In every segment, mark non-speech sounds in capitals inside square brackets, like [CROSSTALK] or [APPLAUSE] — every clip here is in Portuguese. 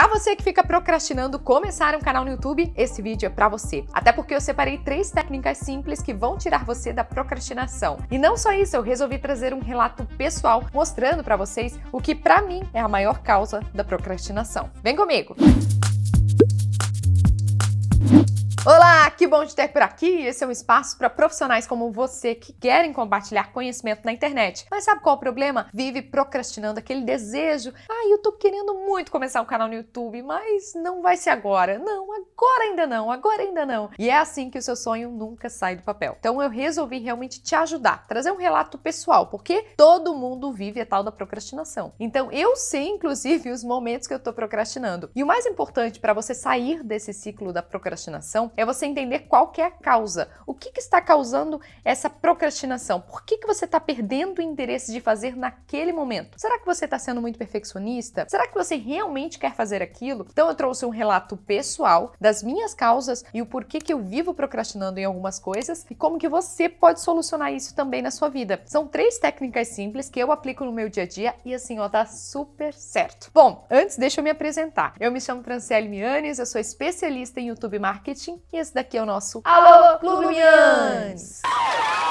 Para você que fica procrastinando começar um canal no YouTube, esse vídeo é para você. Até porque eu separei três técnicas simples que vão tirar você da procrastinação. E não só isso, eu resolvi trazer um relato pessoal mostrando para vocês o que para mim é a maior causa da procrastinação. Vem comigo. Música Olá, que bom de ter por aqui. Esse é um espaço para profissionais como você que querem compartilhar conhecimento na internet. Mas sabe qual é o problema? Vive procrastinando aquele desejo. Ah, eu tô querendo muito começar um canal no YouTube, mas não vai ser agora. Não, agora ainda não, agora ainda não. E é assim que o seu sonho nunca sai do papel. Então eu resolvi realmente te ajudar, trazer um relato pessoal, porque todo mundo vive a tal da procrastinação. Então eu sei, inclusive, os momentos que eu tô procrastinando. E o mais importante para você sair desse ciclo da procrastinação é você entender qual que é a causa. O que, que está causando essa procrastinação? Por que, que você está perdendo o interesse de fazer naquele momento? Será que você está sendo muito perfeccionista? Será que você realmente quer fazer aquilo? Então eu trouxe um relato pessoal das minhas causas e o porquê que eu vivo procrastinando em algumas coisas e como que você pode solucionar isso também na sua vida. São três técnicas simples que eu aplico no meu dia a dia e assim, ó, dá super certo. Bom, antes deixa eu me apresentar. Eu me chamo Franciele Mianes, eu sou especialista em YouTube Marketing e esse daqui é o nosso Alô Clube Alô,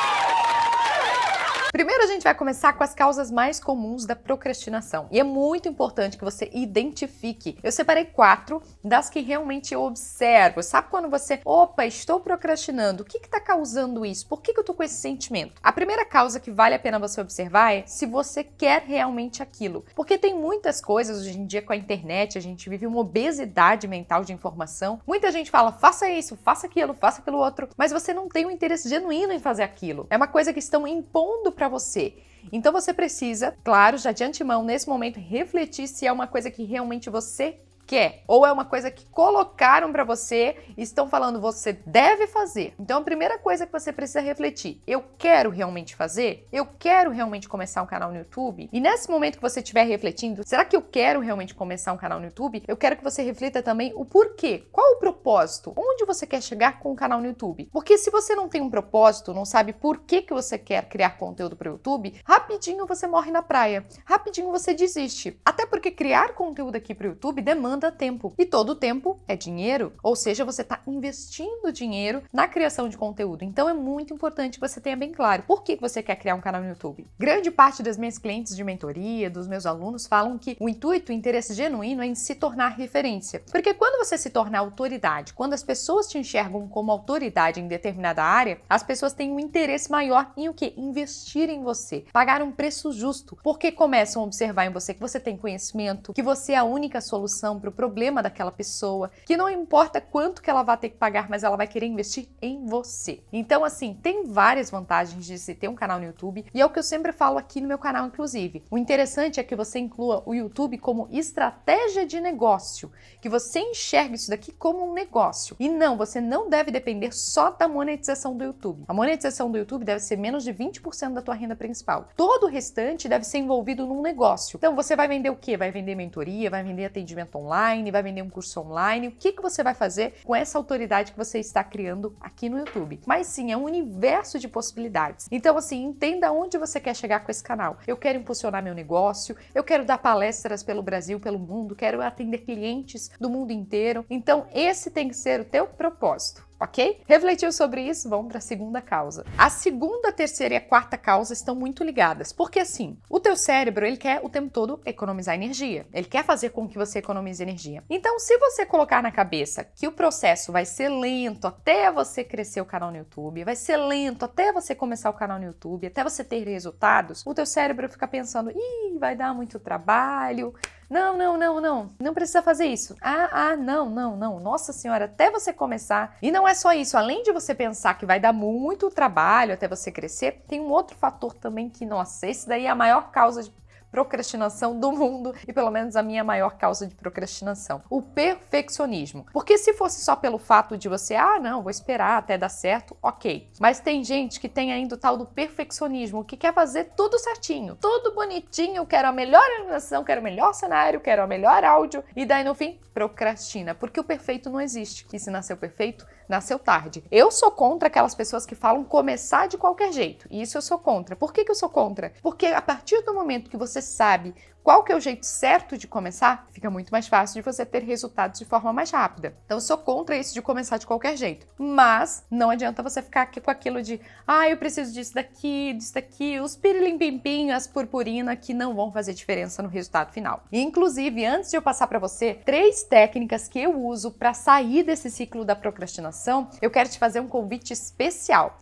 Primeiro a gente vai começar com as causas mais comuns da procrastinação. E é muito importante que você identifique. Eu separei quatro das que realmente eu observo. Sabe quando você, opa, estou procrastinando. O que está causando isso? Por que, que eu estou com esse sentimento? A primeira causa que vale a pena você observar é se você quer realmente aquilo. Porque tem muitas coisas hoje em dia com a internet, a gente vive uma obesidade mental de informação. Muita gente fala, faça isso, faça aquilo, faça aquilo outro, mas você não tem um interesse genuíno em fazer aquilo. É uma coisa que estão impondo para você. Então você precisa, claro, já de antemão, nesse momento, refletir se é uma coisa que realmente você que é ou é uma coisa que colocaram para você e estão falando você deve fazer. Então a primeira coisa que você precisa refletir, eu quero realmente fazer? Eu quero realmente começar um canal no YouTube? E nesse momento que você estiver refletindo, será que eu quero realmente começar um canal no YouTube? Eu quero que você reflita também o porquê. Qual o propósito? Onde você quer chegar com o canal no YouTube? Porque se você não tem um propósito, não sabe por que que você quer criar conteúdo para o YouTube, rapidinho você morre na praia, rapidinho você desiste. Até porque criar conteúdo aqui para o YouTube demanda demanda tempo. E todo tempo é dinheiro, ou seja, você está investindo dinheiro na criação de conteúdo. Então é muito importante que você tenha bem claro por que você quer criar um canal no YouTube. Grande parte das minhas clientes de mentoria, dos meus alunos, falam que o intuito, o interesse genuíno é em se tornar referência. Porque quando você se torna autoridade, quando as pessoas te enxergam como autoridade em determinada área, as pessoas têm um interesse maior em o que? Investir em você, pagar um preço justo, porque começam a observar em você que você tem conhecimento, que você é a única solução para para o problema daquela pessoa, que não importa quanto que ela vai ter que pagar, mas ela vai querer investir em você. Então, assim, tem várias vantagens de se ter um canal no YouTube e é o que eu sempre falo aqui no meu canal, inclusive. O interessante é que você inclua o YouTube como estratégia de negócio, que você enxergue isso daqui como um negócio. E não, você não deve depender só da monetização do YouTube. A monetização do YouTube deve ser menos de 20% da tua renda principal. Todo o restante deve ser envolvido num negócio. Então, você vai vender o quê? Vai vender mentoria, vai vender atendimento online online, vai vender um curso online, o que, que você vai fazer com essa autoridade que você está criando aqui no YouTube. Mas sim, é um universo de possibilidades. Então, assim, entenda onde você quer chegar com esse canal. Eu quero impulsionar meu negócio, eu quero dar palestras pelo Brasil, pelo mundo, quero atender clientes do mundo inteiro. Então, esse tem que ser o teu propósito ok? Refletiu sobre isso? Vamos para a segunda causa. A segunda, terceira e a quarta causa estão muito ligadas, porque assim, o teu cérebro ele quer o tempo todo economizar energia, ele quer fazer com que você economize energia. Então, se você colocar na cabeça que o processo vai ser lento até você crescer o canal no YouTube, vai ser lento até você começar o canal no YouTube, até você ter resultados, o teu cérebro fica pensando, ih, vai dar muito trabalho não, não, não, não, não precisa fazer isso. Ah, ah, não, não, não. Nossa senhora, até você começar. E não é só isso, além de você pensar que vai dar muito trabalho até você crescer, tem um outro fator também que, nossa, esse daí é a maior causa de procrastinação do mundo e pelo menos a minha maior causa de procrastinação. O perfeccionismo. Porque se fosse só pelo fato de você, ah, não, vou esperar até dar certo, ok. Mas tem gente que tem ainda o tal do perfeccionismo, que quer fazer tudo certinho, tudo bonitinho, quero a melhor iluminação, quero o melhor cenário, quero o melhor áudio, e daí no fim, procrastina. Porque o perfeito não existe. E se nasceu perfeito, nasceu tarde. Eu sou contra aquelas pessoas que falam começar de qualquer jeito. E isso eu sou contra. Por que, que eu sou contra? Porque a partir do momento que você você sabe qual que é o jeito certo de começar, fica muito mais fácil de você ter resultados de forma mais rápida. Então eu sou contra isso de começar de qualquer jeito. Mas não adianta você ficar aqui com aquilo de ah, eu preciso disso daqui, disso daqui, os pirilimpimpim, as purpurina que não vão fazer diferença no resultado final. Inclusive, antes de eu passar para você três técnicas que eu uso para sair desse ciclo da procrastinação, eu quero te fazer um convite especial.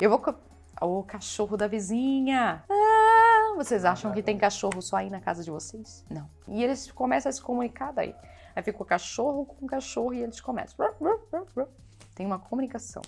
Eu vou... o oh, cachorro da vizinha! Ah! vocês acham que tem cachorro só aí na casa de vocês? Não. E eles começam a se comunicar daí. Aí ficou cachorro com cachorro e eles começam. Tem uma comunicação.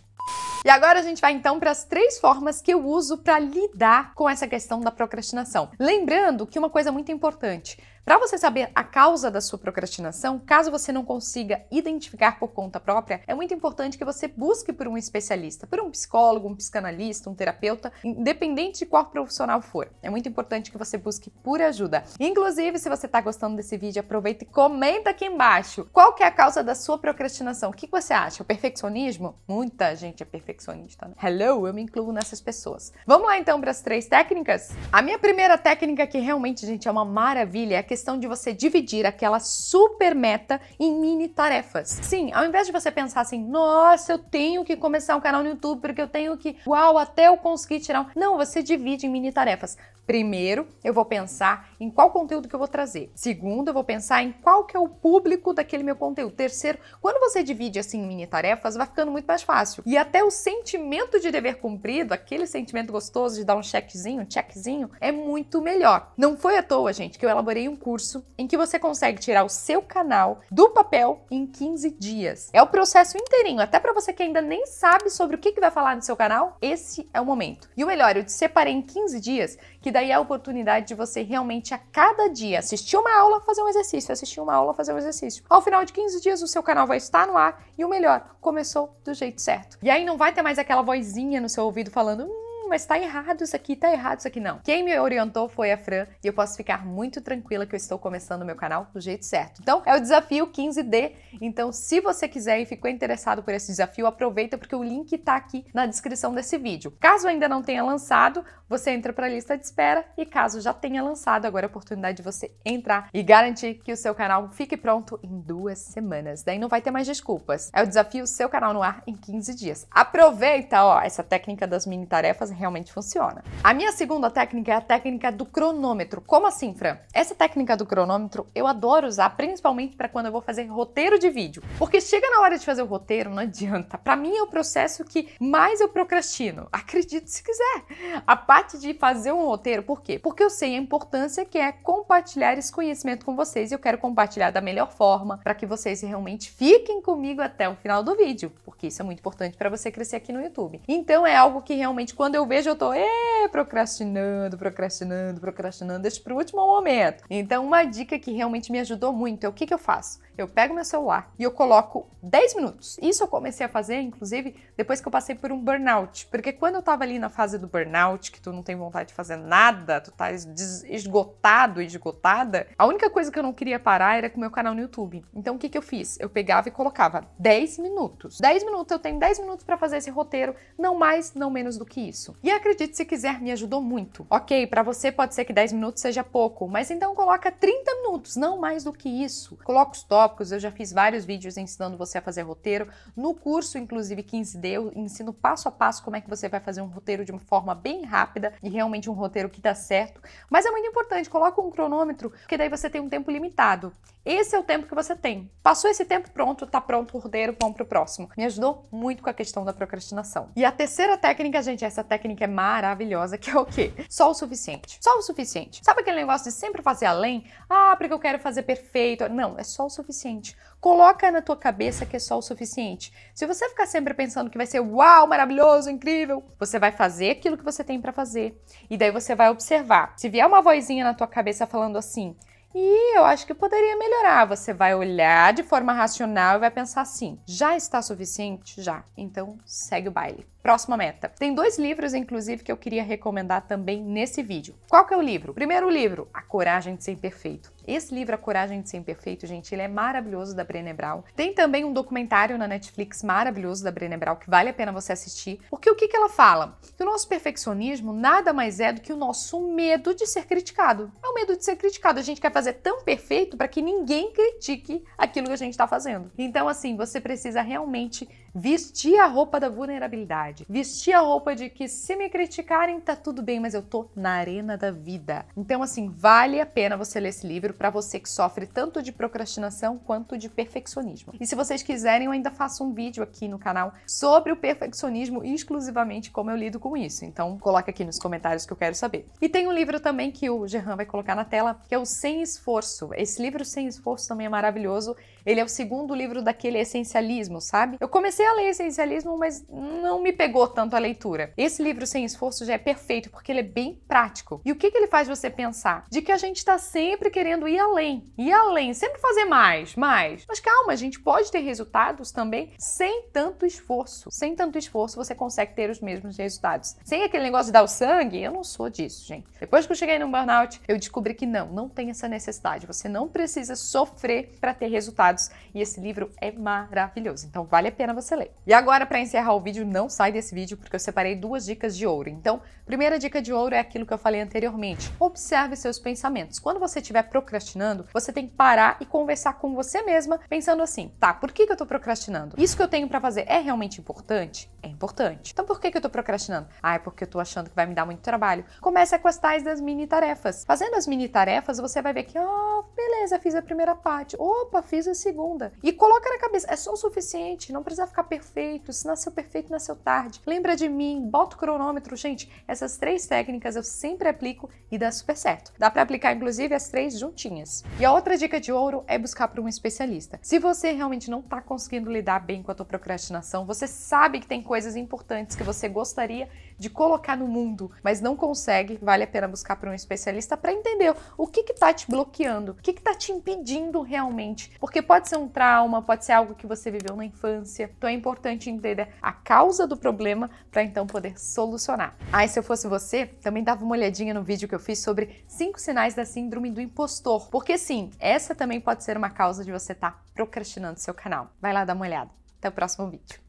E agora a gente vai então para as três formas que eu uso para lidar com essa questão da procrastinação. Lembrando que uma coisa muito importante, para você saber a causa da sua procrastinação, caso você não consiga identificar por conta própria, é muito importante que você busque por um especialista, por um psicólogo, um psicanalista, um terapeuta, independente de qual profissional for. É muito importante que você busque por ajuda. Inclusive, se você está gostando desse vídeo, aproveita e comenta aqui embaixo qual é a causa da sua procrastinação. O que você acha? O perfeccionismo? Muita gente é perfeccionista. Né? Hello, eu me incluo nessas pessoas. Vamos lá então para as três técnicas? A minha primeira técnica que realmente, gente, é uma maravilha é a questão de você dividir aquela super meta em mini tarefas. Sim, ao invés de você pensar assim, nossa, eu tenho que começar um canal no YouTube porque eu tenho que, uau, até eu conseguir tirar um... Não, você divide em mini tarefas. Primeiro, eu vou pensar em qual conteúdo que eu vou trazer. Segundo, eu vou pensar em qual que é o público daquele meu conteúdo. Terceiro, quando você divide assim em mini tarefas, vai ficando muito mais fácil. E até o sentimento de dever cumprido, aquele sentimento gostoso de dar um checkzinho, um checkzinho, é muito melhor. Não foi à toa, gente, que eu elaborei um curso em que você consegue tirar o seu canal do papel em 15 dias. É o processo inteirinho, até para você que ainda nem sabe sobre o que, que vai falar no seu canal, esse é o momento. E o melhor, eu te separei em 15 dias, que daí é a oportunidade de você realmente a cada dia assistir uma aula, fazer um exercício, assistir uma aula, fazer um exercício. Ao final de 15 dias, o seu canal vai estar no ar e o melhor, começou do jeito certo. E aí não vai ter mais aquela vozinha no seu ouvido falando, Hum, mas tá errado isso aqui, tá errado isso aqui. Não. Quem me orientou foi a Fran e eu posso ficar muito tranquila que eu estou começando meu canal do jeito certo. Então, é o desafio 15D. Então, se você quiser e ficou interessado por esse desafio, aproveita porque o link tá aqui na descrição desse vídeo. Caso ainda não tenha lançado, você entra para a lista de espera e caso já tenha lançado, agora é a oportunidade de você entrar e garantir que o seu canal fique pronto em duas semanas. Daí não vai ter mais desculpas. É o desafio seu canal no ar em 15 dias. Aproveita, ó, essa técnica das mini tarefas realmente funciona. A minha segunda técnica é a técnica do cronômetro. Como assim, Fran? Essa técnica do cronômetro eu adoro usar principalmente para quando eu vou fazer roteiro de vídeo, porque chega na hora de fazer o roteiro, não adianta. Para mim é o processo que mais eu procrastino. [LAUGHS] Acredito se quiser. A parte de fazer um roteiro, por quê? Porque eu sei a importância que é compartilhar esse conhecimento com vocês e eu quero compartilhar da melhor forma para que vocês realmente fiquem comigo até o final do vídeo, porque isso é muito importante para você crescer aqui no YouTube. Então é algo que realmente quando eu eu vejo, eu tô é, procrastinando, procrastinando, procrastinando, deixo pro último momento. Então, uma dica que realmente me ajudou muito é o que, que eu faço? Eu pego meu celular e eu coloco 10 minutos. Isso eu comecei a fazer, inclusive, depois que eu passei por um burnout. Porque quando eu tava ali na fase do burnout, que tu não tem vontade de fazer nada, tu tá esgotado, esgotada, a única coisa que eu não queria parar era com o meu canal no YouTube. Então o que que eu fiz? Eu pegava e colocava 10 minutos. 10 minutos, eu tenho 10 minutos para fazer esse roteiro, não mais, não menos do que isso. E acredite se quiser, me ajudou muito. Ok, para você pode ser que 10 minutos seja pouco, mas então coloca 30 minutos, não mais do que isso. Coloca os tópicos, eu já fiz vários vídeos ensinando você a fazer roteiro. No curso, inclusive 15D, eu ensino passo a passo como é que você vai fazer um roteiro de uma forma bem rápida e realmente um roteiro que dá certo. Mas é muito importante, coloca um cronômetro, porque daí você tem um tempo limitado. Esse é o tempo que você tem. Passou esse tempo pronto, tá pronto o roteiro, vamos pro próximo. Me ajudou muito com a questão da procrastinação. E a terceira técnica, gente, essa técnica é maravilhosa, que é o quê? Só o suficiente. Só o suficiente. Sabe aquele negócio de sempre fazer além? Ah, porque eu quero fazer perfeito. Não, é só o suficiente suficiente. Coloca na tua cabeça que é só o suficiente. Se você ficar sempre pensando que vai ser uau, maravilhoso, incrível, você vai fazer aquilo que você tem para fazer. E daí você vai observar. Se vier uma vozinha na tua cabeça falando assim: e eu acho que poderia melhorar. Você vai olhar de forma racional e vai pensar assim: já está suficiente? Já. Então segue o baile. Próxima meta. Tem dois livros, inclusive, que eu queria recomendar também nesse vídeo. Qual que é o livro? Primeiro livro, A Coragem de Ser Perfeito. Esse livro, A Coragem de Ser Imperfeito, gente, ele é maravilhoso da Brené Brown. Tem também um documentário na Netflix maravilhoso da Brené Brown que vale a pena você assistir. Porque o que, que ela fala? Que o nosso perfeccionismo nada mais é do que o nosso medo de ser criticado. É o medo de ser criticado. A gente quer fazer tão perfeito para que ninguém critique aquilo que a gente está fazendo. Então, assim, você precisa realmente vestir a roupa da vulnerabilidade verdade. Vestir a roupa de que se me criticarem tá tudo bem, mas eu tô na arena da vida. Então assim, vale a pena você ler esse livro para você que sofre tanto de procrastinação quanto de perfeccionismo. E se vocês quiserem, eu ainda faço um vídeo aqui no canal sobre o perfeccionismo exclusivamente como eu lido com isso. Então coloca aqui nos comentários que eu quero saber. E tem um livro também que o Gerhan vai colocar na tela, que é o Sem Esforço. Esse livro Sem Esforço também é maravilhoso. Ele é o segundo livro daquele essencialismo, sabe? Eu comecei a ler essencialismo, mas não me pegou tanto a leitura. Esse livro sem esforço já é perfeito porque ele é bem prático. E o que, que ele faz você pensar? De que a gente está sempre querendo ir além, ir além, sempre fazer mais, mais. Mas calma, a gente pode ter resultados também sem tanto esforço. Sem tanto esforço você consegue ter os mesmos resultados. Sem aquele negócio de dar o sangue, eu não sou disso, gente. Depois que eu cheguei no burnout, eu descobri que não, não tem essa necessidade. Você não precisa sofrer para ter resultados. E esse livro é maravilhoso. Então vale a pena você ler. E agora, para encerrar o vídeo, não sai desse vídeo porque eu separei duas dicas de ouro. Então, primeira dica de ouro é aquilo que eu falei anteriormente. Observe seus pensamentos. Quando você estiver procrastinando, você tem que parar e conversar com você mesma, pensando assim: tá, por que, que eu tô procrastinando? Isso que eu tenho para fazer é realmente importante? É importante. Então, por que, que eu tô procrastinando? Ah, é porque eu tô achando que vai me dar muito trabalho. Começa com as tais das mini tarefas. Fazendo as mini tarefas, você vai ver que, ó, oh, ah, beleza, fiz a primeira parte. Opa, fiz a segunda. E coloca na cabeça, é só o suficiente, não precisa ficar perfeito. Se nasceu perfeito, nasceu tarde tarde, lembra de mim, bota o cronômetro, gente. Essas três técnicas eu sempre aplico e dá super certo. Dá para aplicar inclusive as três juntinhas. E a outra dica de ouro é buscar por um especialista. Se você realmente não tá conseguindo lidar bem com a tua procrastinação, você sabe que tem coisas importantes que você gostaria de colocar no mundo, mas não consegue, vale a pena buscar para um especialista para entender o que está te bloqueando, o que está te impedindo realmente. Porque pode ser um trauma, pode ser algo que você viveu na infância. Então é importante entender a causa do problema para então poder solucionar. Ah, e se eu fosse você, também dava uma olhadinha no vídeo que eu fiz sobre cinco sinais da síndrome do impostor. Porque sim, essa também pode ser uma causa de você estar tá procrastinando seu canal. Vai lá dar uma olhada. Até o próximo vídeo.